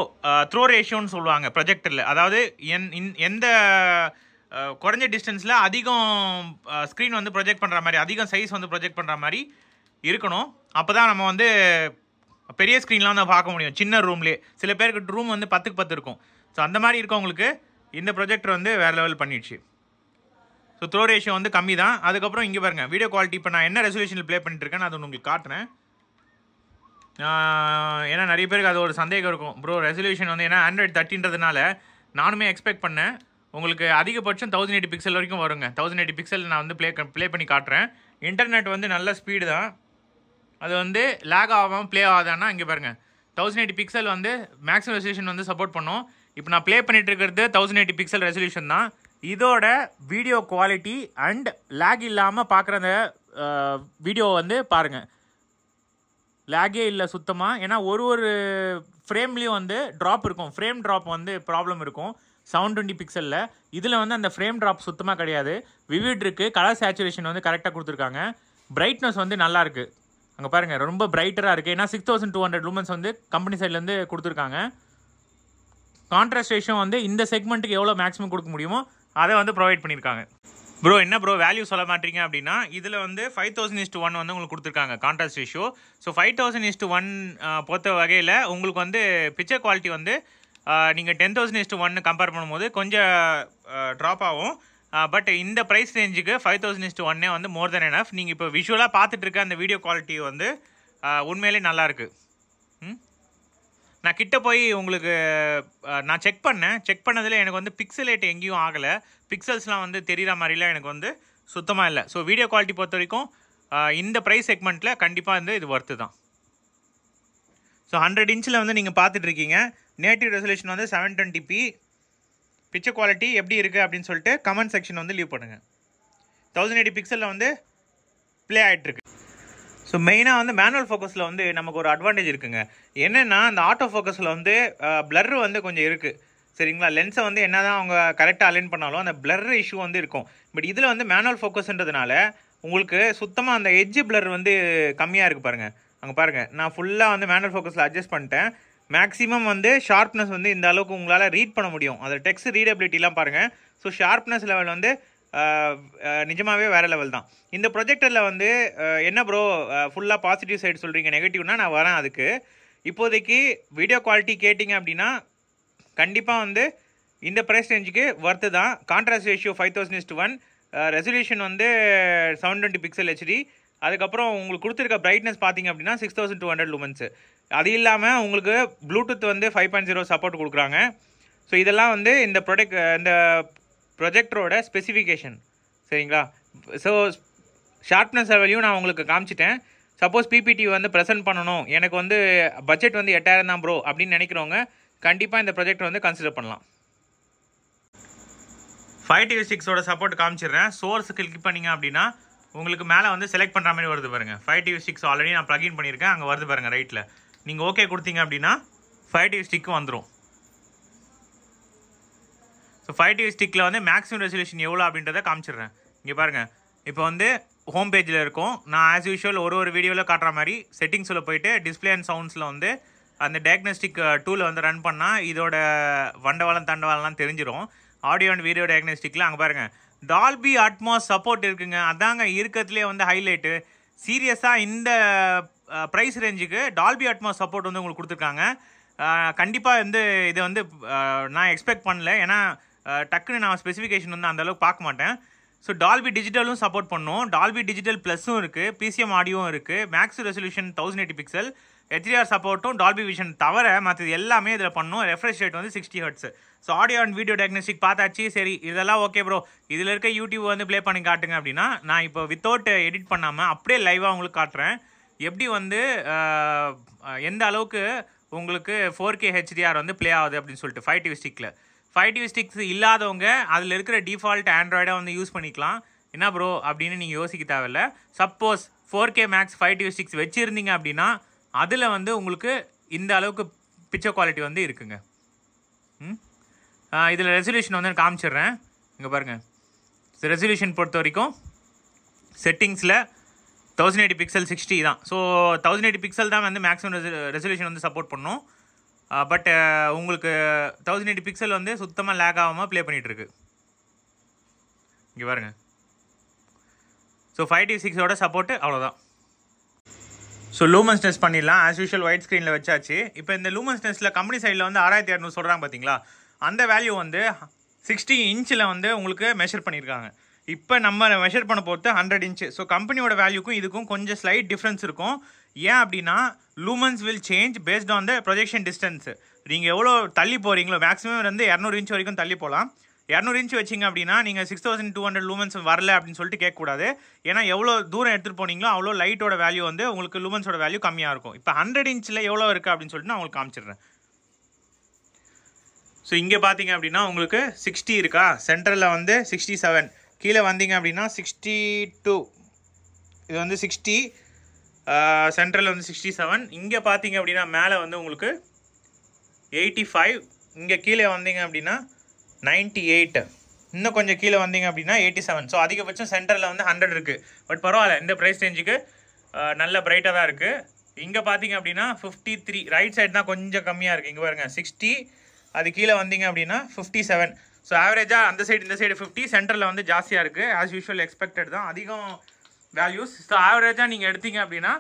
A: த்ரோ ரேஷியோன்னு சொல்லுவாங்க ப்ரொஜெக்டரில் அதாவது என் இன் எந்த uh, குறைஞ்ச டிஸ்டன்ஸில் அதிகம் ஸ்க்ரீன் uh, வந்து ப்ரொஜெக்ட் பண்ணுற மாதிரி அதிகம் சைஸ் வந்து ப்ரொஜெக்ட் பண்ணுற மாதிரி இருக்கணும் அப்போ தான் நம்ம வந்து பெரிய ஸ்க்ரீன்லாம் வந்து பார்க்க முடியும் சின்ன ரூம்லேயே சில பேருக்கு ரூம் வந்து பத்துக்கு பத்து இருக்கும் ஸோ அந்த மாதிரி இருக்கவங்களுக்கு இந்த ப்ரொஜெக்டர் வந்து வேறு லெவல் பண்ணிடுச்சு ஸோ த்ரோ ரேஷியோ வந்து கம்மி தான் அதுக்கப்புறம் இங்கே பாருங்கள் வீடியோ குவாலிட்டி இப்போ நான் என்ன ரெசல்யூஷனில் ப்ளே பண்ணிட்டுருக்கேன் நான் உங்களுக்கு காட்டுறேன் ஏன்னா நிறைய பேருக்கு அது ஒரு சந்தேகம் இருக்கும் ப்ரோ ரெசல்யூஷன் வந்து ஏன்னா ஆண்ட்ராய்ட் தேர்ட்டின்றதுனால நானுமே எக்ஸ்பெக்ட் பண்ணேன் உங்களுக்கு அதிகபட்சம் தௌசண்ட் எயிட்டி பிக்சல் வரைக்கும் வருங்க தௌசண்ட் எயிட்டி பிக்சல் நான் வந்து ப்ளே ப்ளே பண்ணி காட்டுறேன் இன்டர்நெட் வந்து நல்ல ஸ்பீடு தான் அது வந்து லேக் ஆகாமல் ப்ளே ஆகாதான்னா இங்கே பாருங்கள் தௌசண்ட் எயிட்டி பிக்சல் வந்து மேக்ஸிமம் ரெசல்யூஷன் வந்து சப்போர்ட் பண்ணும் இப்போ நான் ப்ளே பண்ணிட்டு இருக்கிறது தௌசண்ட் எயிட்டி பிக்சல் ரெசல்யூஷன் தான் இதோட வீடியோ குவாலிட்டி அண்ட் லேக் இல்லாமல் பார்க்குற அந்த வீடியோ வந்து பாருங்கள் லேகே இல்லை சுத்தமாக ஏன்னா ஒரு ஒரு ஃப்ரேம்லேயும் வந்து ட்ராப் இருக்கும் ஃப்ரேம் ட்ராப் வந்து ப்ராப்ளம் இருக்கும் செவன் டுவெண்ட்டி பிக்சலில் இதில் வந்து அந்த ஃப்ரேம் ட்ராப் சுத்தமாக கிடையாது விவிட் இருக்குது கலர் சேச்சுரேஷன் வந்து கரெக்டாக கொடுத்துருக்காங்க பிரைட்னஸ் வந்து நல்லாயிருக்கு அங்கே பாருங்கள் ரொம்ப பிரைட்டராக இருக்குது ஏன்னா six thousand two hundred lumens வந்து கம்பெனி சைட்லேருந்து கொடுத்துருக்காங்க கான்ட்ராஸ்ட் வந்து இந்த செக்மெண்ட்டுக்கு எவ்வளோ மேக்ஸிமம் கொடுக்க முடியுமோ அதை வந்து ப்ரொவைட் பண்ணியிருக்காங்க ப்ரோ என்ன ப்ரோ வேல்யூ சொல்ல மாட்டீங்க அப்படின்னா இதில் வந்து ஃபைவ் தௌசண்ட் இஸ்ட் ஒன் வந்து உங்களுக்கு கொடுத்துருக்காங்க contrast ratio so five thousand is to one பொறுத்த வகையில் உங்களுக்கு வந்து பிக்சர் குவாலிட்டி வந்து நீங்கள் டென் தௌசண்ட் இஸ்ட் ஒன்று கம்பேர் பண்ணும்போது கொஞ்சம் ட்ராப் ஆகும் பட் இந்த ப்ரைஸ் ரேஞ்சுக்கு ஃபைவ் தௌசண்ட் இஸ்ட் ஒன்னே வந்து மோர் தென் எனஃப் நீங்கள் இப்போ விஷுவலாக பார்த்துட்டு இருக்க அந்த வீடியோ குவாலிட்டி வந்து உண்மையிலே நல்லாயிருக்கு நான் கிட்ட போய் உங்களுக்கு நான் செக் பண்ணேன் செக் பண்ணதில் எனக்கு வந்து பிக்சலேட் எங்கேயும் ஆகலை பிக்சல்ஸ்லாம் வந்து தெரிகிற மாதிரிலாம் எனக்கு வந்து சுத்தமாக இல்லை ஸோ வீடியோ குவாலிட்டி பொறுத்த வரைக்கும் இந்த ப்ரைஸ் செக்மெண்ட்டில் கண்டிப்பாக வந்து இது ஒர்த்து தான் ஸோ ஹண்ட்ரட் இன்ச்சில் வந்து நீங்கள் பார்த்துட்ருக்கீங்க நேட்டிவ் ரெசல்யூஷன் வந்து seven twenty P picture quality எப்படி இருக்குது அப்படின்னு சொல்லிட்டு கமெண்ட் செக்ஷன் வந்து லீவ் பண்ணுங்கள் தௌசண்ட் எயிட்டி பிக்சலில் வந்து ப்ளே ஆகிட்டுருக்கு ஸோ மெயினாக வந்து மேனுவல் ஃபோக்கஸில் வந்து நமக்கு ஒரு அட்வான்டேஜ் இருக்குங்க என்னென்னா அந்த ஆட்டோ ஃபோக்கஸில் வந்து பிளர் வந்து கொஞ்சம் இருக்குது சரிங்களா லென்ஸை வந்து என்ன தான் அவங்க கரெக்டாக அலைன் பண்ணாலும் அந்த பிளர் இஷ்யூ வந்து இருக்கும் பட் இதில் வந்து மேனுவல் ஃபோக்கஸ்ன்றதுனால உங்களுக்கு சுத்தமாக அந்த எஜ்ஜு பிளர் வந்து கம்மியாக இருக்குது பாருங்கள் அங்கே பாருங்கள் நான் ஃபுல்லாக வந்து மேனுவல் ஃபோக்கஸில் அட்ஜஸ்ட் பண்ணிட்டேன் மேக்ஸிமம் வந்து ஷார்ப்னஸ் வந்து இந்த அளவுக்கு உங்களால் ரீட் பண்ண முடியும் அதை டெக்ஸ்ட் ரீடபிலிட்டிலாம் பாருங்கள் ஸோ ஷார்ப்னஸ் லெவல் வந்து நிஜமாகவே வேறு லெவல் தான் இந்த ப்ரொஜெக்டரில் வந்து என்ன ப்ரோ ஃபுல்லாக பாசிட்டிவ் சைடு சொல்கிறீங்க நெகட்டிவ்னா நான் வரேன் அதுக்கு இப்போதைக்கு வீடியோ குவாலிட்டி கேட்டிங்க அப்படின்னா கண்டிப்பாக வந்து இந்த ப்ரைஸ் ரேஞ்சுக்கு ஒர்த்து தான் contrast ratio five thousand is to one resolution வந்து செவன் டுவெண்ட்டி பிக்சல் ஹெச்டி அதுக்கப்புறம் உங்களுக்கு கொடுத்துருக்க பிரைட்னஸ் பார்த்தீங்க அப்படின்னா six thousand two hundred lumens அது இல்லாமல் உங்களுக்கு ப்ளூடூத் வந்து ஃபைவ் பாயிண்ட் ஜீரோ சப்போர்ட் கொடுக்குறாங்க ஸோ இதெல்லாம் வந்து இந்த ப்ரொடக்ட் இந்த ப்ரொஜெக்டரோட ஸ்பெசிஃபிகேஷன் சரிங்களா ஸோ ஷார்ப்னஸ் வேல்யூ நான் உங்களுக்கு காமிச்சிட்டேன் சப்போஸ் பிபிடி வந்து ப்ரெசென்ட் பண்ணணும் எனக்கு வந்து பட்ஜெட் வந்து எட்டாயிரம் தான் ப்ரோ அப்படின்னு நினைக்கிறவங்க கண்டிப்பாக இந்த ப்ரொஜெக்ட் வந்து கன்சிடர் பண்ணலாம் ஃபைவ் டிவி சிக்ஸோட சப்போர்ட் காமிச்சிடுறேன் சோர்ஸ் கிளிக் பண்ணிங்க அப்படின்னா உங்களுக்கு மேலே வந்து செலக்ட் பண்ணுற மாதிரி வருது பாருங்கள் ஃபைவ் டிவி சிக்ஸ் ஆல்ரெடி நான் ப்ளகின் பண்ணியிருக்கேன் அங்கே வருது பாருங்கள் ரைட்டில் நீங்கள் ஓகே கொடுத்தீங்க அப்படின்னா ஃபைவ் டிவி ஸ்டிக்கு வந்துடும் ஸோ ஃபைவ் டிவி ஸ்டிக்கில் வந்து மேக்ஸிமம் ரெசல்யூஷன் எவ்வளோ அப்படின்றத காமிச்சிடுறேன் இங்கே பாருங்கள் இப்போ வந்து ஹோம் பேஜில் இருக்கும் நான் ஆஸ் யூஷுவல் ஒரு ஒரு வீடியோவில் காட்டுற மாதிரி செட்டிங்ஸில் போயிட்டு டிஸ்பிளே அண்ட் சவுண்ட்ஸில் வந்து அந்த டயக்னோஸ்டிக் டூலை uh, வந்து ரன் பண்ணால் இதோட வண்டவாளம் தண்டவாளம்லாம் தெரிஞ்சிடும் ஆடியோ அண்ட் வீடியோ டயக்னோஸ்டிக்கில் அங்கே பாருங்கள் டால்பி அட்மாஸ் சப்போர்ட் இருக்குங்க அதாங்க இருக்கிறதுலே வந்து ஹைலைட்டு சீரியஸாக இந்த ப்ரைஸ் ரேஞ்சுக்கு டால்பி அட்மாஸ் சப்போர்ட் வந்து உங்களுக்கு கொடுத்துருக்காங்க கண்டிப்பாக வந்து இதை வந்து நான் எக்ஸ்பெக்ட் பண்ணல ஏன்னா டக்குன்னு நான் ஸ்பெசிஃபிகேஷன் வந்து அந்தளவுக்கு பார்க்க மாட்டேன் ஸோ டால்பி டிஜிட்டலும் சப்போர்ட் பண்ணும் டால்பி டிஜிட்டல் ப்ளஸும் இருக்குது பிசிஎம் ஆடியோவும் இருக்குது max resolution thousand eighty pixel HDR சப்போர்ட்டும் டால்பி விஷன் தவிர மற்றது எல்லாமே இதில் பண்ணும் ரெஃப்ரெஷ் ரேட் வந்து sixty hertz so audio and video diagnostic பார்த்தாச்சு சரி இதெல்லாம் ஓகே ப்ரோ இதில் இருக்க யூடியூப் வந்து ப்ளே பண்ணி காட்டுங்க அப்படின்னா நான் இப்போ வித்தவுட் எடிட் பண்ணாமல் அப்படியே லைவாக உங்களுக்கு காட்டுறேன் எப்படி வந்து எந்த அளவுக்கு உங்களுக்கு ஃபோர் கே ஹெச்டிஆர் வந்து ப்ளே ஆகுது அப்படின்னு சொல்லிட்டு ஃபைவ் டிவி ஸ்டிக்கில் ஃபைவ் டி ஸ்டிக்ஸ் இல்லாதவங்க அதில் இருக்கிற டிஃபால்ட் ஆண்ட்ராய்டாக வந்து யூஸ் பண்ணிக்கலாம் என்ன ப்ரோ அப்படின்னு நீங்கள் யோசிக்க தேவையில்ல suppose four K max five T sticks வச்சுருந்தீங்க அப்படின்னா அதில் வந்து உங்களுக்கு இந்த அளவுக்கு பிக்சர் குவாலிட்டி வந்து இருக்குங்க இதில் ரெசல்யூஷன் வந்து நான் காமிச்சிடுறேன் இங்கே பாருங்கள் ரெசல்யூஷன் பொறுத்த வரைக்கும் செட்டிங்ஸில் தௌசண்ட் எயிட்டி பிக்சல் சிக்ஸ்டி தான் ஸோ தௌசண்ட் எயிட்டி பிக்சல் தான் வந்து மேக்ஸிமம் ரெசல்யூஷன் வந்து சப்போர்ட் பண்ணும் பட் உங்களுக்கு தௌசண்ட் எயிட்டி பிக்சல் வந்து சுத்தமாக லேக் ஆகாமல் ப்ளே பண்ணிகிட்ருக்கு இங்கே பாருங்க ஸோ ஃபைவ் டி சிக்ஸோட சப்போர்ட்டு அவ்வளோதான் ஸோ டெஸ்ட் பண்ணிடலாம் ஆஸ் யூஷுவல் ஒயிட் ஸ்க்ரீனில் வச்சாச்சு இப்போ இந்த லூமன்ஸ் டெஸ்ட்டில் கம்பெனி சைடில் வந்து ஆறாயிரத்தி இரநூறு சொல்கிறாங்க பார்த்தீங்களா அந்த வேல்யூ வந்து சிக்ஸ்டி இன்ச்சில் வந்து உங்களுக்கு மெஷர் பண்ணியிருக்காங்க இப்போ நம்ம மெஷர் பண்ண போகிறது ஹண்ட்ரட் இன்ச்சு ஸோ கம்பெனியோட வேல்யூக்கும் இதுக்கும் கொஞ்சம் ஸ்லைட் டிஃப்ரென்ஸ் இருக்கும் ஏன் அப்படின்னா lumens will change based on the projection distance நீங்கள் எவ்வளோ தள்ளி போகிறீங்களோ மேக்ஸிமம் வந்து இரநூறு இன்ச் வரைக்கும் தள்ளி போகலாம் இரநூறு இன்ச் வச்சிங்க அப்படின்னா நீங்கள் six thousand two hundred lumens வரல அப்படின்னு சொல்லிட்டு கேட்கக்கூடாது ஏன்னா எவ்வளோ தூரம் எடுத்துகிட்டு போனீங்களோ அவ்வளோ லைட்டோட வேல்யூ வந்து உங்களுக்கு லூமன்ஸோட வேல்யூ கம்மியாக இருக்கும் இப்போ ஹண்ட்ரட் இன்ச்சில் எவ்வளோ இருக்குது அப்படின்னு சொல்லிட்டு நான் உங்களுக்கு காமிச்சிடுறேன் ஸோ இங்கே பார்த்தீங்க அப்படின்னா உங்களுக்கு சிக்ஸ்டி இருக்கா சென்டரில் வந்து சிக்ஸ்டி செவன் கீழே வந்தீங்க அப்படின்னா சிக்ஸ்டி டூ இது வந்து சிக்ஸ்டி சென்ட்ரல் வந்து சிக்ஸ்டி செவன் இங்கே பார்த்தீங்க அப்படின்னா மேலே வந்து உங்களுக்கு எயிட்டி ஃபைவ் இங்கே கீழே வந்தீங்க அப்படின்னா நைன்ட்டி எயிட் இன்னும் கொஞ்சம் கீழே வந்தீங்க அப்படின்னா எயிட்டி செவன் ஸோ அதிகபட்சம் சென்டரில் வந்து ஹண்ட்ரட் இருக்குது பட் பரவாயில்ல இந்த ப்ரைஸ் ரேஞ்சுக்கு நல்ல ப்ரைட்டாக தான் இருக்குது இங்கே பார்த்தீங்க அப்படின்னா ஃபிஃப்டி த்ரீ ரைட் சைடு தான் கொஞ்சம் கம்மியாக இருக்குது இங்கே பாருங்கள் சிக்ஸ்டி அது கீழே வந்தீங்க அப்படின்னா ஃபிஃப்டி செவன் ஸோ ஆவரேஜாக அந்த சைடு இந்த சைடு ஃபிஃப்டி சென்டரில் வந்து ஜாஸ்தியாக இருக்குது ஆஸ் யூஷுவல் எக்ஸ்பெக்டட் தான் அதிகம் வேல்யூஸ் ஸோ ஆவரேஜாக நீங்கள் எடுத்தீங்க அப்படின்னா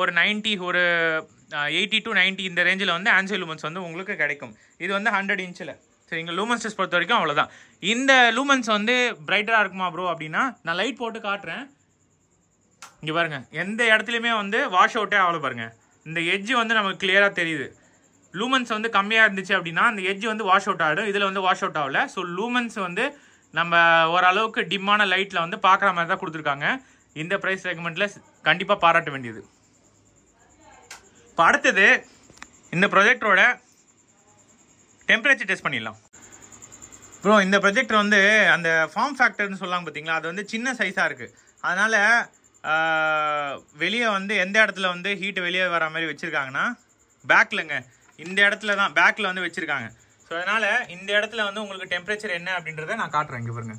A: ஒரு நைன்ட்டி ஒரு எயிட்டி டு நைன்ட்டி இந்த ரேஞ்சில் வந்து ஆன்சி லூமன்ஸ் வந்து உங்களுக்கு கிடைக்கும் இது வந்து ஹண்ட்ரட் இன்ச்சில் சரிங்க லூமன்ஸ் டெஸ்ட் பொறுத்த வரைக்கும் அவ்வளோதான் இந்த லூமன்ஸ் வந்து பிரைட்டராக இருக்குமா ப்ரோ அப்படின்னா நான் லைட் போட்டு காட்டுறேன் இங்கே பாருங்கள் எந்த இடத்துலையுமே வந்து வாஷ் அவுட்டே அவ்வளோ பாருங்கள் இந்த எஜ்ஜு வந்து நமக்கு கிளியராக தெரியுது லூமன்ஸ் வந்து கம்மியாக இருந்துச்சு அப்படின்னா அந்த எஜ்ஜு வந்து வாஷ் அவுட் ஆகிடும் இதில் வந்து வாஷ் அவுட் ஆகல ஸோ லூமன்ஸ் வந்து நம்ம ஓரளவுக்கு டிம்மான லைட்டில் வந்து பார்க்குற மாதிரி தான் கொடுத்துருக்காங்க இந்த ப்ரைஸ் செக்மெண்ட்டில் கண்டிப்பாக பாராட்ட வேண்டியது இப்போ அடுத்தது இந்த ப்ரொஜெக்டரோட டெம்பரேச்சர் டெஸ்ட் பண்ணிடலாம் ப்ரோ இந்த ப்ரொஜெக்டர் வந்து அந்த ஃபார்ம் ஃபேக்டர்னு சொல்லலாம் பார்த்தீங்களா அது வந்து சின்ன சைஸாக இருக்குது அதனால் வெளியே வந்து எந்த இடத்துல வந்து ஹீட்டு வெளியே வர மாதிரி வச்சுருக்காங்கன்னா பேக்கில்ங்க இந்த இடத்துல தான் பேக்கில் வந்து வச்சுருக்காங்க ஸோ அதனால் இந்த இடத்துல வந்து உங்களுக்கு டெம்பரேச்சர் என்ன அப்படின்றத நான் காட்டுறேன் இங்கே பாருங்க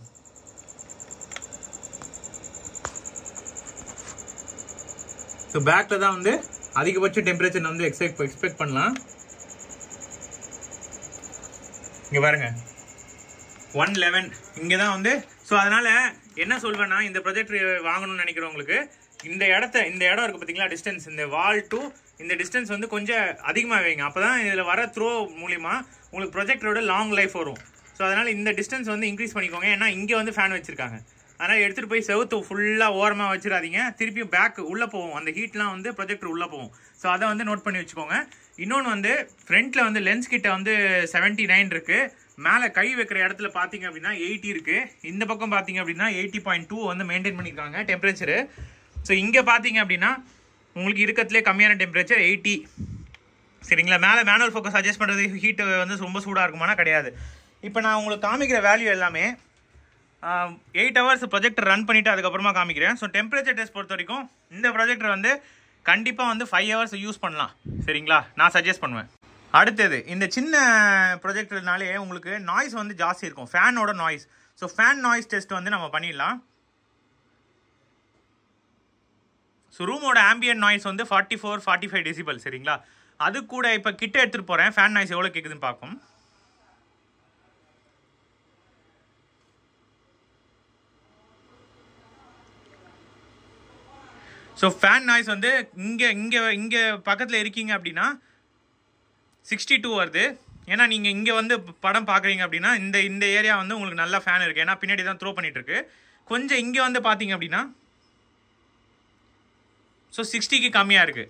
A: ஸோ பேக்கில் தான் வந்து அதிகபட்ச டெம்பரேச்சர் வந்து எக்ஸ்பெக்ட் எக்ஸ்பெக்ட் பண்ணலாம் இங்கே பாருங்க ஒன் லெவன் இங்கே தான் வந்து ஸோ அதனால் என்ன சொல்வேன்னா இந்த ப்ரொஜெக்ட் வாங்கணும்னு உங்களுக்கு இந்த இடத்த இந்த இடம் இருக்குது பார்த்தீங்களா டிஸ்டன்ஸ் இந்த வால் டு இந்த டிஸ்டன்ஸ் வந்து கொஞ்சம் அதிகமாக வைங்க அப்போ தான் இதில் வர த்ரோ மூலிமா உங்களுக்கு ப்ரொஜெக்டரோட லாங் லைஃப் வரும் ஸோ அதனால் இந்த டிஸ்டன்ஸ் வந்து இன்க்ரீஸ் பண்ணிக்கோங்க ஏன்னா இங்கே வந்து ஃபேன் வச்சுருக்காங்க அதனால் எடுத்துகிட்டு போய் செவத்து ஃபுல்லாக ஓரமாக வச்சிடாதீங்க திருப்பியும் பேக் உள்ளே போவோம் அந்த ஹீட்லாம் வந்து ப்ரொஜெக்டர் உள்ளே போவோம் ஸோ அதை வந்து நோட் பண்ணி வச்சுக்கோங்க இன்னொன்று வந்து ஃப்ரண்ட்டில் வந்து லென்ஸ் கிட்ட வந்து செவன்ட்டி நைன் இருக்குது மேலே கை வைக்கிற இடத்துல பார்த்தீங்க அப்படின்னா எயிட்டி இருக்குது இந்த பக்கம் பார்த்தீங்க அப்படின்னா எயிட்டி பாயிண்ட் டூ வந்து மெயின்டைன் பண்ணியிருக்காங்க டெம்பரேச்சரு ஸோ இங்கே பார்த்தீங்க அப்படின்னா உங்களுக்கு இருக்கிறதுலே கம்மியான டெம்பரேச்சர் எயிட்டி சரிங்களா மேலே மேனுவல் ஃபோக்கஸ் அட்ஜஸ்ட் பண்ணுறது ஹீட்டு வந்து ரொம்ப சூடாக இருக்குமானா கிடையாது இப்போ நான் உங்களுக்கு காமிக்கிற வேல்யூ எல்லாமே எயிட் ஹவர்ஸ் ப்ரொஜெக்டர் ரன் பண்ணிவிட்டு அதுக்கப்புறமா காமிக்கிறேன் ஸோ டெம்பரேச்சர் டெஸ்ட் பொறுத்த வரைக்கும் இந்த ப்ரொஜெக்டர் வந்து கண்டிப்பாக வந்து ஃபைவ் ஹவர்ஸ் யூஸ் பண்ணலாம் சரிங்களா நான் சஜஸ்ட் பண்ணுவேன் அடுத்தது இந்த சின்ன ப்ரொஜெக்டர்னாலே உங்களுக்கு நாய்ஸ் வந்து ஜாஸ்தி இருக்கும் ஃபேனோட noise so fan noise test வந்து நம்ம பண்ணிடலாம் ஸோ ரூமோட ஆம்பியன் நாய்ஸ் வந்து forty four forty five decibel சரிங்களா அது கூட இப்போ கிட்ட எடுத்துகிட்டு போகிறேன் ஃபேன் நாய்ஸ் எவ்வளோ கேட்குதுன்னு பார்ப்போம் ஸோ ஃபேன் நாய்ஸ் வந்து இங்கே இங்கே இங்கே பக்கத்தில் இருக்கீங்க அப்படின்னா சிக்ஸ்டி டூ வருது ஏன்னா நீங்கள் இங்கே வந்து படம் பார்க்குறீங்க அப்படின்னா இந்த இந்த ஏரியா வந்து உங்களுக்கு நல்லா ஃபேன் இருக்குது ஏன்னா பின்னாடி தான் த்ரோ பண்ணிகிட்ருக்கு கொஞ்சம் இங்கே வந்து பார்த்தீங்க அப்படின்னா ஸோ சிக்ஸ்டிக்கு கம்மியாக இருக்குது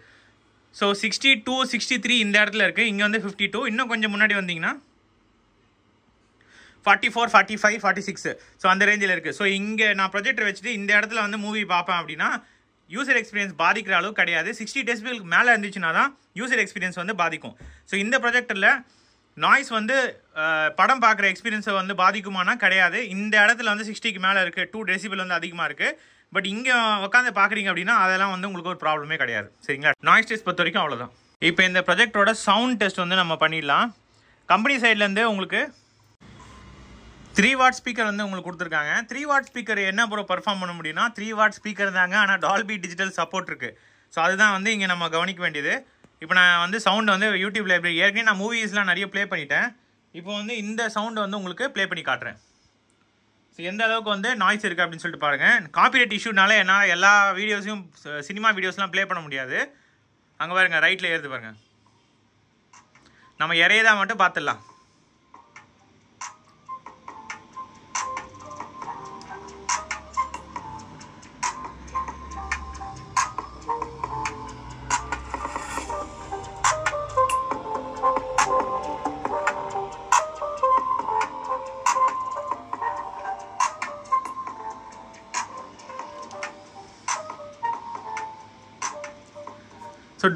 A: so sixty two sixty three இந்த இடத்துல இருக்குது இங்கே வந்து ஃபிஃப்டி டூ இன்னும் கொஞ்சம் முன்னாடி வந்தீங்கன்னா forty four forty five forty six so அந்த ரேஞ்சில் இருக்குது ஸோ இங்கே நான் ப்ரொஜெக்டர் வச்சுட்டு இந்த இடத்துல வந்து மூவி பார்ப்பேன் அப்படின்னா யூசர் எக்ஸ்பீரியன்ஸ் பாதிக்கிற அளவு கிடையாது சிக்ஸ்டி டெசிபிலுக்கு மேலே இருந்துச்சுன்னா தான் யூசர் எக்ஸ்பீரியன்ஸ் வந்து பாதிக்கும் ஸோ இந்த ப்ரொஜெக்டரில் நாய்ஸ் வந்து படம் பார்க்குற எக்ஸ்பீரியன்ஸை வந்து பாதிக்குமானா கிடையாது இந்த இடத்துல வந்து சிக்ஸ்டிக்கு மேலே இருக்குது டூ டெசிபிள் வந்து அதிகமாக இருக்குது பட் இங்கே உட்காந்து பார்க்குறீங்க அப்படின்னா அதெல்லாம் வந்து உங்களுக்கு ஒரு ப்ராப்ளமே கிடையாது சரிங்களா நாய்ஸ் டெஸ்ட் பொறுத்த வரைக்கும் அவ்வளோதான் இப்போ இந்த ப்ரொஜெக்டோட சவுண்ட் டெஸ்ட் வந்து நம்ம பண்ணிடலாம் கம்பெனி சைட்லேருந்து உங்களுக்கு த்ரீ வாட் ஸ்பீக்கர் வந்து உங்களுக்கு கொடுத்துருக்காங்க த்ரீ வாட் ஸ்பீக்கர் என்ன ப்ரோ பர்ஃபார்ம் பண்ண முடியும்னா த்ரீ வாட் ஸ்பீக்கர் தாங்க ஆனால் டால்பி டிஜிட்டல் சப்போர்ட் இருக்குது ஸோ அதுதான் வந்து இங்கே நம்ம கவனிக்க வேண்டியது இப்போ நான் வந்து சவுண்ட் வந்து யூடியூப் லைப்ரரி ஏற்கனவே நான் மூவிஸ்லாம் நிறைய ப்ளே பண்ணிட்டேன் இப்போ வந்து இந்த சவுண்டை வந்து உங்களுக்கு ப்ளே பண்ணி காட்டுறேன் ஸோ எந்த அளவுக்கு வந்து நாய்ஸ் இருக்குது அப்படின்னு சொல்லிட்டு பாருங்கள் காப்பிரைட் இஷ்யூனால என்னால் எல்லா வீடியோஸையும் சினிமா வீடியோஸ்லாம் ப்ளே பண்ண முடியாது அங்கே பாருங்கள் ரைட்டில் ஏறுது பாருங்கள் நம்ம இறையதான் மட்டும் பார்த்துடலாம்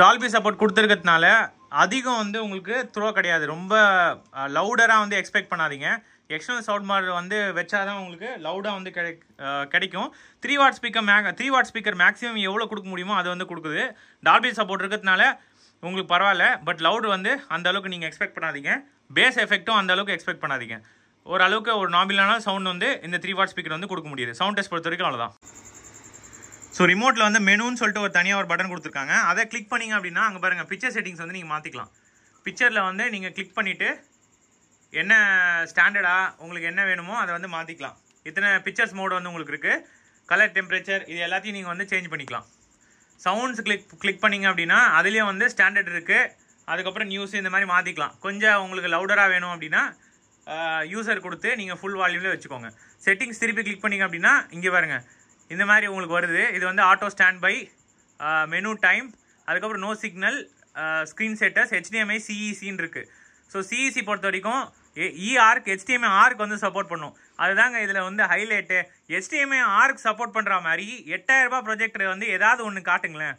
A: டால்பி சப்போர்ட் கொடுத்துருக்கிறதுனால அதிகம் வந்து உங்களுக்கு த்ரோ கிடையாது ரொம்ப லவுடராக வந்து எக்ஸ்பெக்ட் பண்ணாதீங்க எக்ஸ்டர்னல் சவுண்ட் மாடல் வந்து தான் உங்களுக்கு லவுடாக வந்து கிடை கிடைக்கும் three watt speaker max three watt speaker maximum எவ்வளோ கொடுக்க முடியுமோ அது வந்து கொடுக்குது டால்பி சப்போர்ட் இருக்கிறதுனால உங்களுக்கு பரவாயில்ல பட் லவுட் வந்து அந்த அளவுக்கு நீங்கள் எக்ஸ்பெக்ட் பண்ணாதீங்க பேஸ் எஃபெக்ட்டும் அந்த அளவுக்கு எக்ஸ்பெக்ட் பண்ணாதீங்க ஓரளவுக்கு ஒரு நார்மலான சவுண்ட் வந்து இந்த த்ரீ வாட் ஸ்பீக்கர் வந்து கொடுக்க முடியுது சவுண்ட் டெஸ்ட் பொறுத்த வரைக்கும் அவ்வளோதான் ஸோ ரிமோட்டில் வந்து மெனுன்னு சொல்லிட்டு ஒரு தனியாக ஒரு பட்டன் கொடுத்துருக்காங்க அதை கிளிக் பண்ணீங்க அப்படின்னா அங்கே பாருங்கள் பிக்சர் செட்டிங்ஸ் வந்து நீங்கள் மாற்றிக்கலாம் பிக்சரில் வந்து நீங்கள் கிளிக் பண்ணிவிட்டு என்ன ஸ்டாண்டர்டாக உங்களுக்கு என்ன வேணுமோ அதை வந்து மாற்றிக்கலாம் இத்தனை பிக்சர்ஸ் மோடு வந்து உங்களுக்கு இருக்குது கலர் டெம்பரேச்சர் இது எல்லாத்தையும் நீங்கள் வந்து சேஞ்ச் பண்ணிக்கலாம் சவுண்ட்ஸ் கிளிக் கிளிக் பண்ணிங்க அப்படின்னா அதுலேயே வந்து ஸ்டாண்டர்ட் இருக்குது அதுக்கப்புறம் நியூஸ் இந்த மாதிரி மாற்றிக்கலாம் கொஞ்சம் உங்களுக்கு லவுடராக வேணும் அப்படின்னா யூசர் கொடுத்து நீங்கள் ஃபுல் வால்யூமில் வச்சுக்கோங்க செட்டிங்ஸ் திருப்பி கிளிக் பண்ணிங்க அப்படின்னா இங்கே பாருங்கள் இந்த மாதிரி உங்களுக்கு வருது இது வந்து auto standby menu time அதுக்கப்புறம் no signal screen setters HDMI சிஇசின்னு இருக்குது ஸோ சிஇசி பொறுத்த வரைக்கும் இஆர்க் ஹெச்டிஎம்ஐ ஆர்க்கு வந்து சப்போர்ட் பண்ணும் அதுதாங்க இதில் வந்து ஹைலைட்டு ஹெச்டிஎம்ஐ ஆர்க்கு சப்போர்ட் பண்ணுற மாதிரி எட்டாயிரரூபா ப்ரொஜெக்டர் வந்து ஏதாவது ஒன்று காட்டுங்களேன்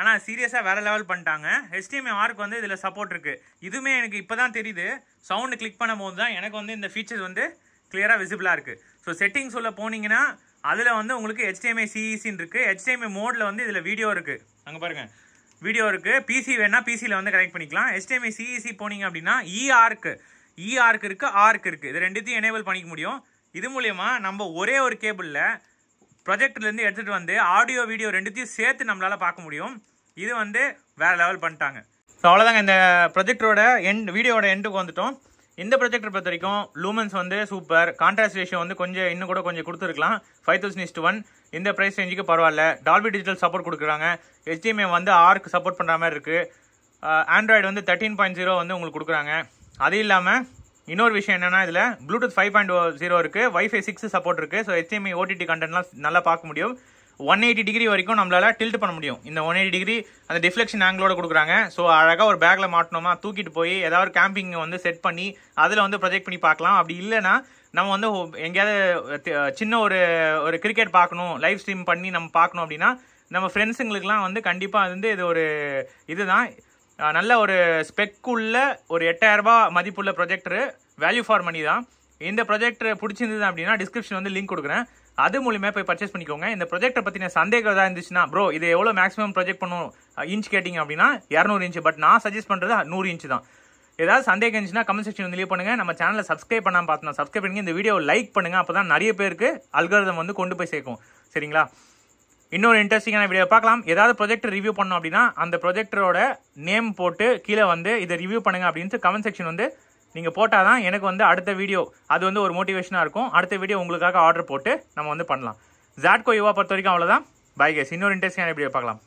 A: ஆனால் சீரியஸாக வேறு லெவல் பண்ணிட்டாங்க ஹெச்டிஎம்ஐ ஆர்க்கு வந்து இதில் சப்போர்ட் இருக்குது இதுவுமே எனக்கு இப்போ தான் தெரியுது சவுண்டு கிளிக் பண்ணும்போது தான் எனக்கு வந்து இந்த ஃபீச்சர்ஸ் வந்து கிளியராக விசிபிளாக இருக்குது ஸோ செட்டிங்ஸ் உள்ள போனீங்கன்னா அதில் வந்து உங்களுக்கு ஹெச்டிஎம்ஐ சிஇசின்னு இருக்குது ஹெச்டிஎம்ஐ மோடில் வந்து இதில் வீடியோ இருக்குது அங்கே பாருங்கள் வீடியோ இருக்குது பிசி வேணால் பிசியில் வந்து கனெக்ட் பண்ணிக்கலாம் ஹெச்டிஎம்ஐ சிஇசி போனீங்க அப்படின்னா இஆர்க்கு e இஆர்க்கு e இருக்குது ஆர்க்கு இருக்குது இது ரெண்டுத்தையும் எனேபிள் பண்ணிக்க முடியும் இது மூலயமா நம்ம ஒரே ஒரு கேபிளில் ப்ரொஜெக்ட்லேருந்து எடுத்துகிட்டு வந்து ஆடியோ வீடியோ ரெண்டுத்தையும் சேர்த்து நம்மளால் பார்க்க முடியும் இது வந்து வேறு லெவல் பண்ணிட்டாங்க ஸோ அவ்வளோதாங்க இந்த ப்ரொஜெக்டரோட எண்ட் வீடியோட எண்டுக்கு வந்துட்டோம் இந்த ப்ரொஜெக்டர் பொறுத்த வரைக்கும் லூமன்ஸ் வந்து சூப்பர் கான்ட்ராஸ்ட் ரேஷியோ வந்து கொஞ்சம் இன்னும் கூட கொஞ்சம் கொடுத்துருக்கலாம் ஃபைவ் தௌசண்ட் இஸ்ட் ஒன் இந்த ப்ரைஸ் ரேஞ்சுக்கு பரவாயில்ல டால்பி டிஜிட்டல் சப்போர்ட் கொடுக்குறாங்க ஹெச்டிஎம்ஐ வந்து ஆர்க்கு சப்போர்ட் பண்ணுற மாதிரி இருக்குது ஆண்ட்ராய்டு வந்து தேர்ட்டின் பாயிண்ட் ஜீரோ வந்து உங்களுக்கு கொடுக்குறாங்க அது இல்லாமல் இன்னொரு விஷயம் என்னென்னா இதில் ப்ளூடூத் ஃபைவ் பாயிண்ட் ஜீரோ இருக்குது ஒய்ஃபை சிக்ஸ் சப்போர்ட் இருக்குது ஸோ ஹெச்டிஎம்ஐ ஓடிடி கண்டென்ட்லாம் நல்லா பார்க்க முடியும் ஒன் எயிட்டி டிகிரி வரைக்கும் நம்மளால் டில்ட் பண்ண முடியும் இந்த ஒன் எயிட்டி டிகிரி அந்த டிஃப்ளெக்ஷன் ஆங்கிளோட கொடுக்குறாங்க ஸோ அழகாக ஒரு பேக்கில் மாட்டணுமா தூக்கிட்டு போய் ஏதாவது கேம்பிங் வந்து செட் பண்ணி அதில் வந்து ப்ரொஜெக்ட் பண்ணி பார்க்கலாம் அப்படி இல்லைனா நம்ம வந்து எங்கேயாவது சின்ன ஒரு ஒரு கிரிக்கெட் பார்க்கணும் லைவ் ஸ்ட்ரீம் பண்ணி நம்ம பார்க்கணும் அப்படின்னா நம்ம ஃப்ரெண்ட்ஸுங்களுக்குலாம் வந்து கண்டிப்பாக வந்து இது ஒரு இதுதான் நல்ல ஒரு ஸ்பெக்குள்ள ஒரு எட்டாயிரரூபா மதிப்புள்ள ப்ரொஜெக்டரு வேல்யூ ஃபார் மணி தான் இந்த ப்ரொஜெக்ட் பிடிச்சிருந்தது அப்படின்னா டிஸ்கிரிப்ஷன் வந்து லிங்க் கொடுக்குறேன் அது மூலியமாக போய் பர்ச்சேஸ் பண்ணிக்கோங்க இந்த ப்ரொஜெக்டை பற்றின சந்தேகம் தான் இருந்துச்சுன்னா ப்ரோ இது எவ்வளோ மேக்ஸிமம் ப்ரொஜெக்ட் பண்ணும் இன்ச் கேட்டிங்க அப்படின்னா இரநூறு இன்ச்சு பட் நான் சஜஸ்ட் பண்ணுறது நூறு இன்ச்சு தான் ஏதாவது சந்தேகம் இருந்துச்சுன்னா கமெண்ட் செக்ஷன் வந்து லீவ் பண்ணுங்கள் நம்ம சேனலை சப்ஸ்கிரைப் பண்ணாமல் பார்த்தோம் சப்ஸ்கிரைப் பண்ணி இந்த வீடியோ லைக் பண்ணுங்கள் அப்போ தான் நிறைய பேருக்கு அல்கிரதம் வந்து கொண்டு போய் சேர்க்கும் சரிங்களா இன்னொரு இன்ட்ரெஸ்டிங்கான வீடியோ பார்க்கலாம் ஏதாவது ப்ரொஜெக்ட் ரிவ்யூ பண்ணோம் அப்படின்னா அந்த ப்ரொஜெக்டரோட நேம் போட்டு கீழே வந்து இதை ரிவ்யூ பண்ணுங்க அப்படின்ட்டு கமெண்ட் செக்ஷன் வந்து நீங்கள் போட்டால் தான் எனக்கு வந்து அடுத்த வீடியோ அது வந்து ஒரு மோட்டிவேஷனாக இருக்கும் அடுத்த வீடியோ உங்களுக்காக ஆர்டர் போட்டு நம்ம வந்து பண்ணலாம் ஜாட்கோ யுவா பொறுத்த வரைக்கும் அவ்வளோதான் பாய் கேஸ் இன்னொரு இன்ட்ரெஸ்டிங்கான வீடியோ பார்க்கலாம்